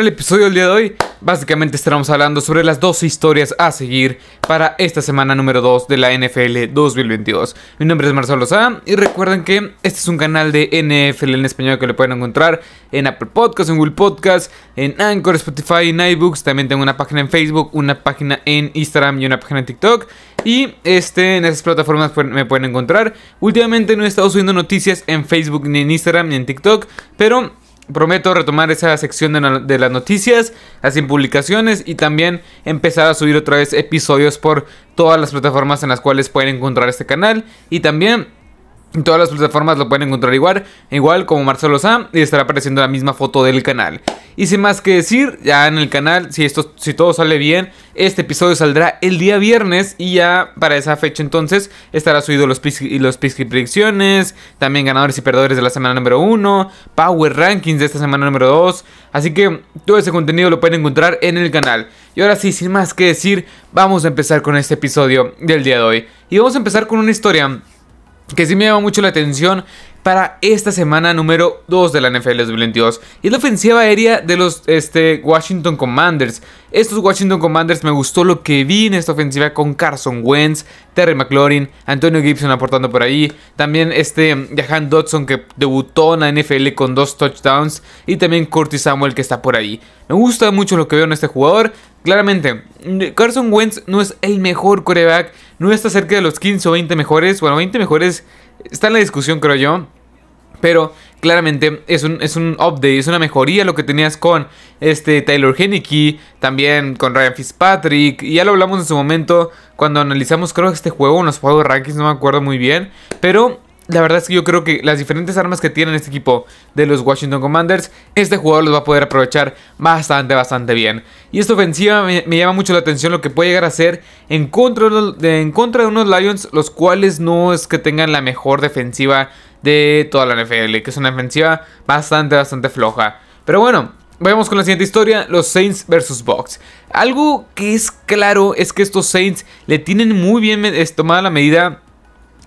el episodio del día de hoy, básicamente estaremos hablando sobre las dos historias a seguir para esta semana número 2 de la NFL 2022. Mi nombre es Marcelo Sá y recuerden que este es un canal de NFL en español que lo pueden encontrar en Apple Podcasts, en Google Podcasts, en Anchor, Spotify, en iBooks. También tengo una página en Facebook, una página en Instagram y una página en TikTok. Y este, en esas plataformas me pueden encontrar. Últimamente no he estado subiendo noticias en Facebook, ni en Instagram, ni en TikTok, pero Prometo retomar esa sección de, las noticias, las publicaciones y también empezar a subir otra vez episodios por todas las plataformas en las cuales pueden encontrar este canal. Y también en todas las plataformas lo pueden encontrar igual, igual como Marcelo Sam, y estará apareciendo la misma foto del canal. Y sin más que decir, ya en el canal, si, esto, si todo sale bien, este episodio saldrá el día viernes y ya para esa fecha entonces estará subido los, los predicciones, también ganadores y perdedores de la semana número 1, Power Rankings de esta semana número 2, así que todo ese contenido lo pueden encontrar en el canal. Y ahora sí, sin más que decir, vamos a empezar con este episodio del día de hoy. Y vamos a empezar con una historia que sí me llama mucho la atención para esta semana número 2 de la NFL 2022. Y es la ofensiva aérea de los este, Washington Commanders. Estos Washington Commanders me gustó lo que vi en esta ofensiva con Carson Wentz, Terry McLaurin, Antonio Gibson aportando por ahí. También este Jahan Dodson que debutó en la NFL con dos touchdowns. Y también Curtis Samuel que está por ahí. Me gusta mucho lo que veo en este jugador. Claramente, Carson Wentz no es el mejor coreback, no está cerca de los 15 o 20 mejores, bueno, 20 mejores está en la discusión creo yo, pero claramente es un, update, es una mejoría lo que tenías con este Taylor Henneke, también con Ryan Fitzpatrick, y ya lo hablamos en su momento cuando analizamos creo que este juego, unos juegos rankings, no me acuerdo muy bien, pero la verdad es que yo creo que las diferentes armas que tienen este equipo de los Washington Commanders, este jugador los va a poder aprovechar bastante, bastante bien. Y esta ofensiva me, llama mucho la atención lo que puede llegar a ser en contra, de, en contra de unos Lions, los cuales no es que tengan la mejor defensiva de toda la NFL, que es una defensiva bastante, bastante floja. Pero bueno, Vayamos con la siguiente historia, los Saints versus Bucks. Algo que es claro es que estos Saints le tienen muy bien tomada la medida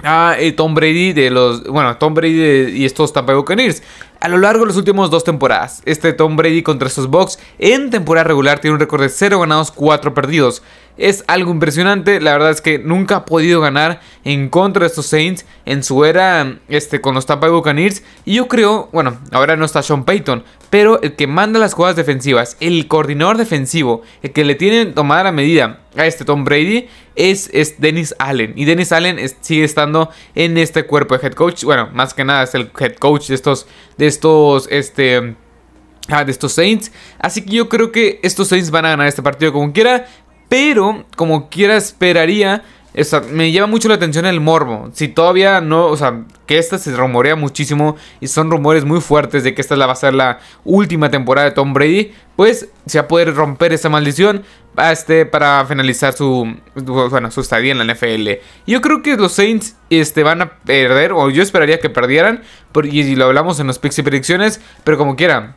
a ah, eh, Tom Brady de los. Bueno, Tom Brady y estos Tampa Bay Buccaneers. A lo largo de las últimas dos temporadas, este Tom Brady contra estos Bucks en temporada regular tiene un récord de 0 ganados, 4 perdidos. Es algo impresionante, la verdad es que nunca ha podido ganar en contra de estos Saints en su era este, con los Tampa Bay Buccaneers. Y yo creo, bueno, ahora no está Sean Payton, pero el que manda las jugadas defensivas, el coordinador defensivo, el que le tiene tomada la medida a este Tom Brady es, Dennis Allen. Y Dennis Allen sigue estando en este cuerpo de head coach. Bueno, más que nada es el head coach de estos, de estos, este... Ah, de estos Saints. Así que yo creo que estos Saints van a ganar este partido como quiera. Pero, como quiera, esperaría me lleva mucho la atención el morbo. Si todavía no, o sea, que esta se rumorea muchísimo y son rumores muy fuertes de que esta va a ser la última temporada de Tom Brady, pues se va a poder romper esa maldición este, para finalizar su, bueno, su estadía en la NFL. Yo creo que los Saints este, van a perder, o yo esperaría que perdieran, y lo hablamos en los picks y predicciones, pero como quieran.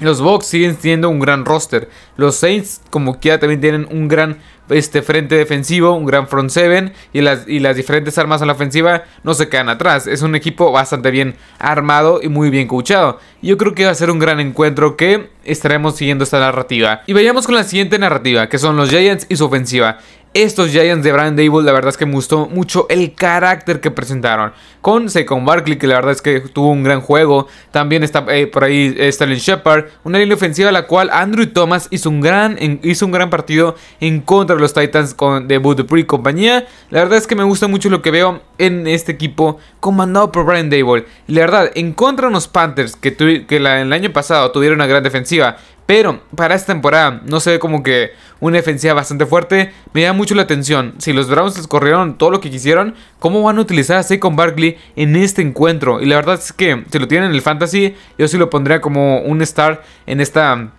Los Bucks siguen siendo un gran roster. Los Saints, como quiera, también tienen un gran este frente defensivo, un gran front seven y las, y las diferentes armas a la ofensiva no se quedan atrás. Es un equipo bastante bien armado y muy bien coachado. Yo creo que va a ser un gran encuentro que estaremos siguiendo esta narrativa. Y vayamos con la siguiente narrativa, que son los Giants y su ofensiva estos Giants de Brian Dable, la verdad es que me gustó mucho el carácter que presentaron. Con Saquon Barkley, que la verdad es que tuvo un gran juego. También está eh, por ahí Sterling Shepard. Una línea ofensiva la cual Andrew Thomas hizo un gran, hizo un gran partido en contra de los Titans con de Dupree y compañía. La verdad es que me gusta mucho lo que veo en este equipo comandado por Brian Dable. La verdad, en contra de los Panthers, que, el año pasado tuvieron una gran defensiva pero para esta temporada no se ve como que una defensiva bastante fuerte. Me da mucho la atención. Si los Browns les corrieron todo lo que quisieron, ¿cómo van a utilizar a Saquon Barkley en este encuentro? Y la verdad es que si lo tienen en el Fantasy, yo sí lo pondría como un star en esta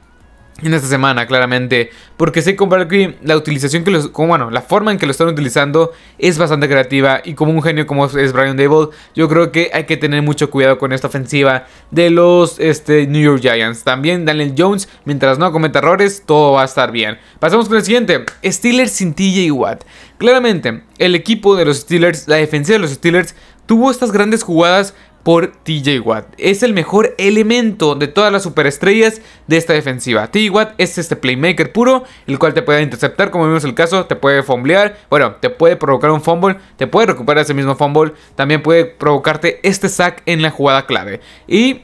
en esta semana, claramente. Porque sé compró que la utilización que los. Como, bueno, la forma en que lo están utilizando es bastante creativa. Y como un genio como es Brian Dable, yo creo que hay que tener mucho cuidado con esta ofensiva de los este, New York Giants. También Daniel Jones, mientras no cometa errores, todo va a estar bien. Pasamos con el siguiente: Steelers cintilla y Watt. Claramente, el equipo de los Steelers, la defensa de los Steelers, tuvo estas grandes jugadas por TJ Watt. Es el mejor elemento de todas las superestrellas de esta defensiva. TJ Watt es este playmaker puro, el cual te puede interceptar, como vimos el caso, te puede fumblear... bueno, te puede provocar un fumble, te puede recuperar ese mismo fumble, también puede provocarte este sack en la jugada clave. Y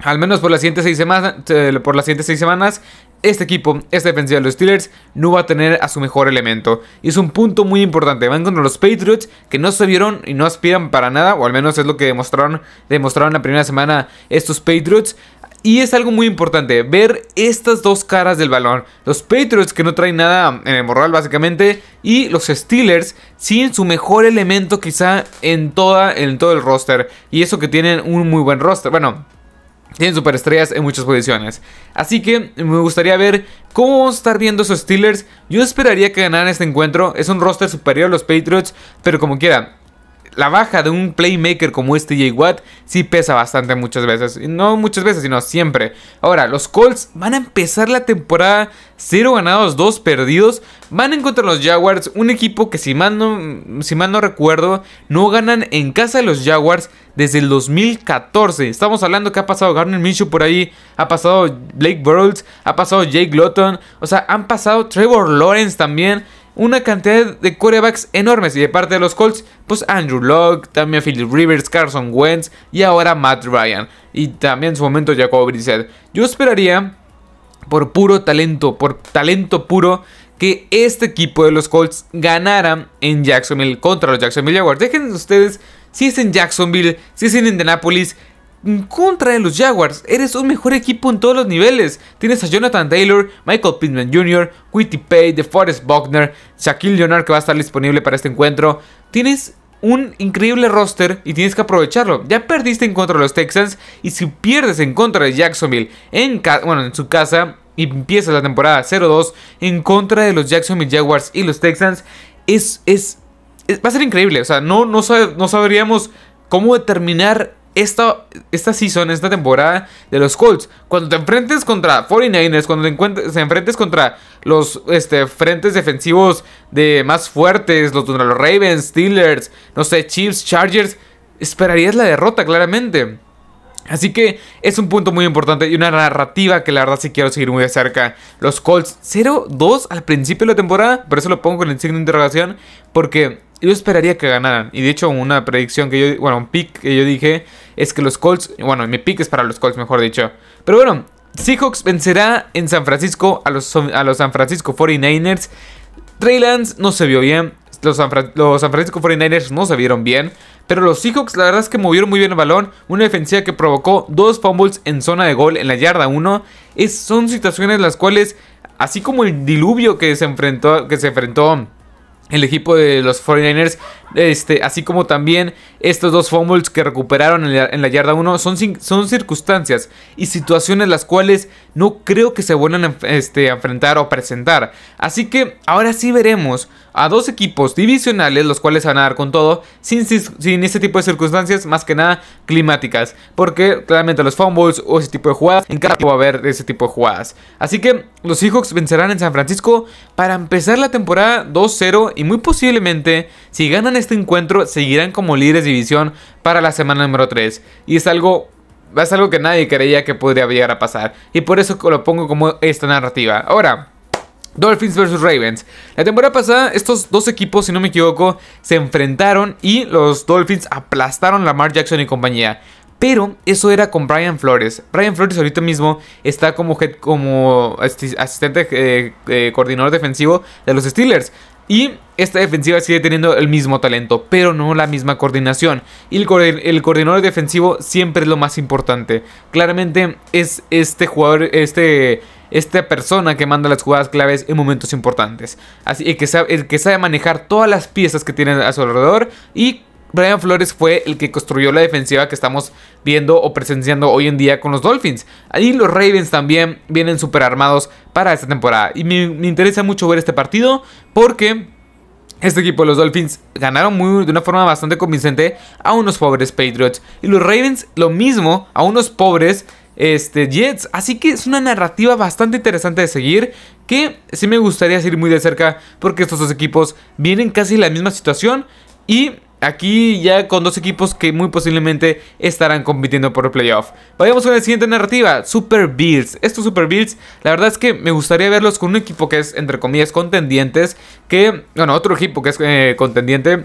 al menos por las siguientes seis semanas, eh, por las siguientes seis semanas este equipo, esta defensiva de los Steelers, no va a tener a su mejor elemento. Y es un punto muy importante. Van contra los Patriots, que no se vieron y no aspiran para nada, o al menos es lo que demostraron, demostraron la primera semana estos Patriots. Y es algo muy importante, ver estas dos caras del balón. Los Patriots que no traen nada en eh, el moral básicamente. Y los Steelers sin su mejor elemento quizá en, toda, en todo el roster. Y eso que tienen un muy buen roster. Bueno, tienen superestrellas en muchas posiciones. Así que me gustaría ver cómo vamos a estar viendo esos Steelers. Yo esperaría que ganaran este encuentro. Es un roster superior a los Patriots, pero como quiera la baja de un playmaker como este Jay Watt sí pesa bastante muchas veces. No muchas veces, sino siempre. Ahora, los Colts van a empezar la temporada cero ganados, dos perdidos. Van en contra los Jaguars, un equipo que si mal, no, si recuerdo, no ganan en casa de los Jaguars desde el 2014. Estamos hablando que ha pasado Garner Minshew por ahí, ha pasado Blake Burles, ha pasado Jake Lotton, o sea, han pasado Trevor Lawrence también una cantidad de corebacks enormes. Y de parte de los Colts, pues Andrew Locke, también Philip Rivers, Carson Wentz y ahora Matt Ryan. Y también en su momento Jacob Brissett. Yo esperaría, por puro talento, por talento puro, que este equipo de los Colts ganara en Jacksonville contra los Jacksonville Jaguars. Dejen ustedes si es en Jacksonville, si es en Indianapolis, en contra de los Jaguars. Eres un mejor equipo en todos los niveles. Tienes a Jonathan Taylor, Michael Pittman Jr., Quitty Pay, DeForest Buckner, Shaquille Leonard que va a estar disponible para este encuentro. Tienes un increíble roster y tienes que aprovecharlo. Ya perdiste en contra de los Texans y si pierdes en contra de Jacksonville en, bueno, en su casa y empiezas la temporada 0-2 en contra de los Jacksonville Jaguars y los Texans, es, es, va a ser increíble. O sea, no, no, no sabríamos cómo determinar esta, esta season, esta temporada de los Colts. Cuando te enfrentes contra 49ers, cuando te, enfrentes contra los este, frentes defensivos de más fuertes, los los Ravens, Steelers, no sé, Chiefs, Chargers, esperarías la derrota claramente. Así que es un punto muy importante y una narrativa que la verdad sí quiero seguir muy de cerca. Los Colts 0-2 al principio de la temporada, por eso lo pongo con el signo de interrogación, porque yo esperaría que ganaran. Y de hecho, una predicción que yo, bueno, un pick que yo dije es que los Colts, bueno, mi pick es para los Colts, mejor dicho. Pero bueno, Seahawks vencerá en San Francisco a los, a los San Francisco 49ers. Trey no se vio bien. Los San, Francisco 49ers no se vieron bien. Pero los Seahawks, la verdad es que movieron muy bien el balón. Una defensiva que provocó dos fumbles en zona de gol en la yarda 1. Es, son situaciones las cuales, así como el diluvio que se enfrentó, que se enfrentó el equipo de los 49ers este, así como también estos dos fumbles que recuperaron en la, yarda 1 son, son circunstancias y situaciones las cuales no creo que se vuelvan a, este, enfrentar o presentar. Así que ahora sí veremos a dos equipos divisionales, los cuales van a dar con todo, sin, sin este tipo de circunstancias, más que nada climáticas. Porque claramente los fumbles o ese tipo de jugadas, en cada equipo va a haber ese tipo de jugadas. Así que los Seahawks vencerán en San Francisco para empezar la temporada 2-0 y muy posiblemente, si ganan este este encuentro seguirán como líderes de división para la semana número 3. Y es algo algo que nadie creía que podría llegar a pasar. Y por eso lo pongo como esta narrativa. Ahora, Dolphins vs Ravens. La temporada pasada, estos dos equipos, si no me equivoco, se enfrentaron y los Dolphins aplastaron a Lamar Jackson y compañía. Pero eso era con Brian Flores. Brian Flores ahorita mismo está como, head, como asistente eh, eh, coordinador defensivo de los Steelers. Y esta defensiva sigue teniendo el mismo talento, pero no la misma coordinación. Y el, coordinador defensivo siempre es lo más importante. Claramente es este jugador, este, esta persona que manda las jugadas claves en momentos importantes. Así el que sabe, el que sabe manejar todas las piezas que tiene a su alrededor y Brian Flores fue el que construyó la defensiva que estamos viendo o presenciando hoy en día con los Dolphins. Ahí los Ravens también vienen super armados para esta temporada. Y me, interesa mucho ver este partido porque... Este equipo de los Dolphins ganaron muy, de una forma bastante convincente a unos pobres Patriots. Y los Ravens lo mismo a unos pobres este, Jets. Así que es una narrativa bastante interesante de seguir. Que sí me gustaría seguir muy de cerca. Porque estos dos equipos vienen casi en la misma situación. Y Aquí ya con dos equipos que muy posiblemente estarán compitiendo por el playoff. Vayamos con la siguiente narrativa, Super Bills. Estos Super Bills, la verdad es que me gustaría verlos con un equipo que es, entre comillas, contendientes. Que, bueno, otro equipo que es eh, contendiente,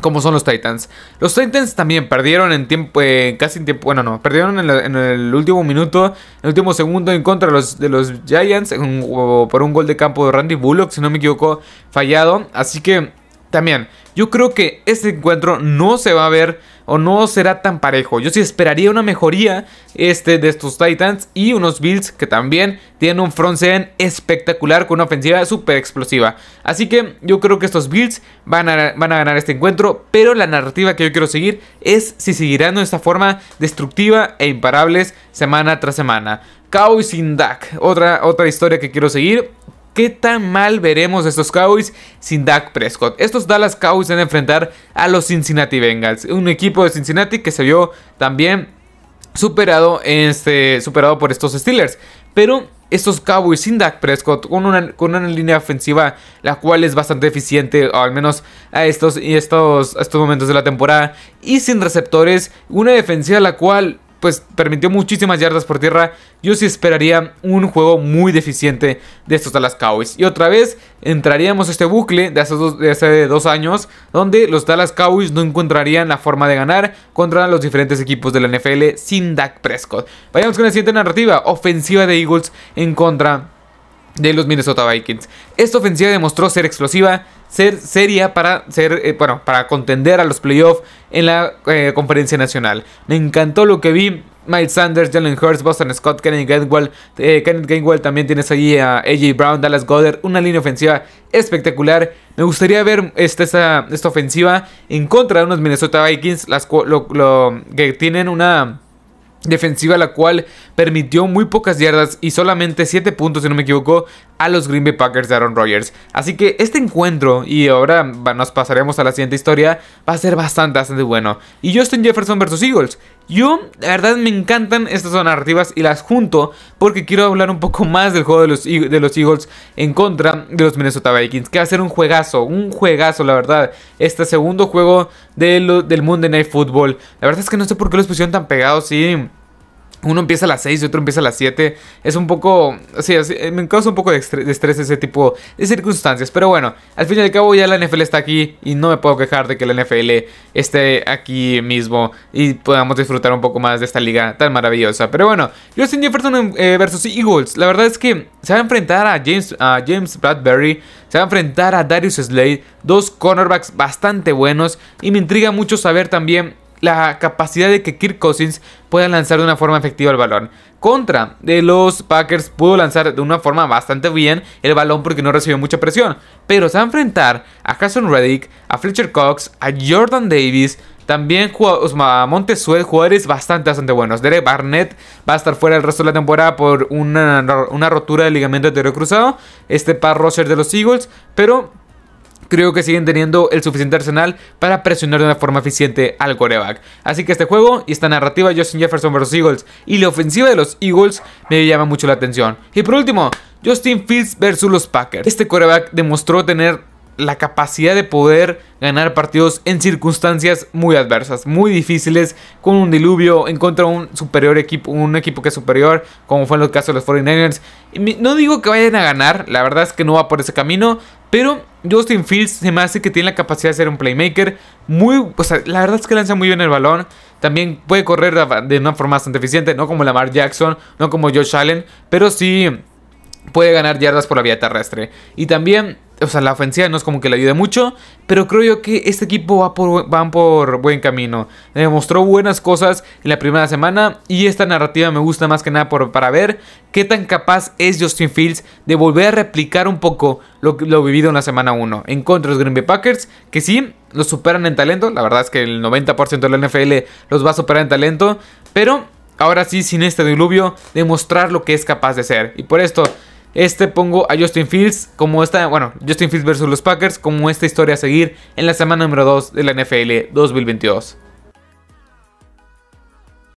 como son los Titans. Los Titans también perdieron en tiempo, eh, casi en tiempo, bueno, no, perdieron en, el último minuto, en el último segundo en contra de los, de los Giants por un gol de campo de Randy Bullock, si no me equivoco, fallado. Así que también, yo creo que este encuentro no se va a ver o no será tan parejo. Yo sí esperaría una mejoría este, de estos Titans y unos builds que también tienen un front end espectacular con una ofensiva súper explosiva. Así que yo creo que estos builds van a, van a ganar este encuentro, pero la narrativa que yo quiero seguir es si seguirán de esta forma destructiva e imparables semana tras semana. Kao y Sindak, otra, otra historia que quiero seguir qué tan mal veremos estos Cowboys sin Dak Prescott. Estos Dallas Cowboys en enfrentar a los Cincinnati Bengals, un equipo de Cincinnati que se vio también superado, este, superado por estos Steelers. Pero estos Cowboys sin Dak Prescott, con una, con una, línea ofensiva la cual es bastante eficiente, al menos a estos, estos, a estos momentos de la temporada, y sin receptores, una defensiva la cual pues permitió muchísimas yardas por tierra. Yo sí esperaría un juego muy deficiente de estos Dallas Cowboys. Y otra vez entraríamos este bucle de hace, dos, de hace dos años, donde los Dallas Cowboys no encontrarían la forma de ganar contra los diferentes equipos de la NFL sin Dak Prescott. Vayamos con la siguiente narrativa, ofensiva de Eagles en contra de los Minnesota Vikings. Esta ofensiva demostró ser explosiva, ser seria para ser eh, bueno, para contender a los playoffs en la eh, conferencia nacional. Me encantó lo que vi. Miles Sanders, Jalen Hurts, Boston Scott, Kenneth Gainwell, eh, Kenneth Gainwell también tienes ahí a AJ Brown, Dallas Goddard, una línea ofensiva espectacular. Me gustaría ver esta, esta, ofensiva en contra de unos Minnesota Vikings, que tienen una defensiva la cual permitió muy pocas yardas y solamente 7 puntos, si no me equivoco, a los Green Bay Packers de Aaron Rodgers. Así que este encuentro, y ahora nos pasaremos a la siguiente historia, va a ser bastante, bastante bueno. Y Justin Jefferson versus Eagles. Yo, la verdad, me encantan estas dos narrativas y las junto porque quiero hablar un poco más del juego de los, de los Eagles en contra de los Minnesota Vikings, que va a ser un juegazo, un juegazo, la verdad. Este segundo juego del Monday Night Football. La verdad es que no sé por qué los pusieron tan pegados y uno empieza a las 6 y otro empieza a las 7. Es un poco. Sí, eh, me causa un poco de estrés, ese tipo de circunstancias. Pero bueno, al fin y al cabo ya la NFL está aquí y no me puedo quejar de que la NFL esté aquí mismo y podamos disfrutar un poco más de esta liga tan maravillosa. Pero bueno, Justin Jefferson eh, versus Eagles. La verdad es que se va a enfrentar a James, a James Bradbury, se va a enfrentar a Darius Slade, dos cornerbacks bastante buenos. Y me intriga mucho saber también la capacidad de que Kirk Cousins pueda lanzar de una forma efectiva el balón. Contra de los Packers pudo lanzar de una forma bastante bien el balón porque no recibió mucha presión. Pero se va a enfrentar a Jason Reddick, a Fletcher Cox, a Jordan Davis, también a Montesuel, jugadores bastante, bastante buenos. Derek Barnett va a estar fuera el resto de la temporada por una, una rotura del ligamento anterior cruzado. Este par Roger de los Eagles, pero creo que siguen teniendo el suficiente arsenal para presionar de una forma eficiente al coreback. Así que este juego y esta narrativa Justin Jefferson versus Eagles y la ofensiva de los Eagles me llama mucho la atención. Y por último, Justin Fields versus los Packers. Este coreback demostró tener la capacidad de poder ganar partidos en circunstancias muy adversas, muy difíciles, con un diluvio en contra de un superior equipo, un equipo que es superior, como fue en el caso de los 49ers. No digo que vayan a ganar, la verdad es que no va por ese camino, pero Justin Fields se me hace que tiene la capacidad de ser un playmaker. Muy, o la verdad es que lanza muy bien el balón. También puede correr de una forma bastante eficiente, no como Lamar Jackson, no como Josh Allen, pero sí puede ganar yardas por la vía terrestre. Y también o sea, la ofensiva no es como que le ayude mucho, pero creo yo que este equipo va por, van por buen camino. Demostró buenas cosas en la primera semana y esta narrativa me gusta más que nada por, para ver qué tan capaz es Justin Fields de volver a replicar un poco lo, lo vivido en la semana 1 en contra de los Green Bay Packers, que sí, los superan en talento, la verdad es que el 90% de la NFL los va a superar en talento, pero ahora sí, sin este diluvio, demostrar lo que es capaz de ser. Y por esto este pongo a Justin Fields como esta, bueno, Justin Fields versus los Packers como esta historia a seguir en la semana número 2 de la NFL 2022.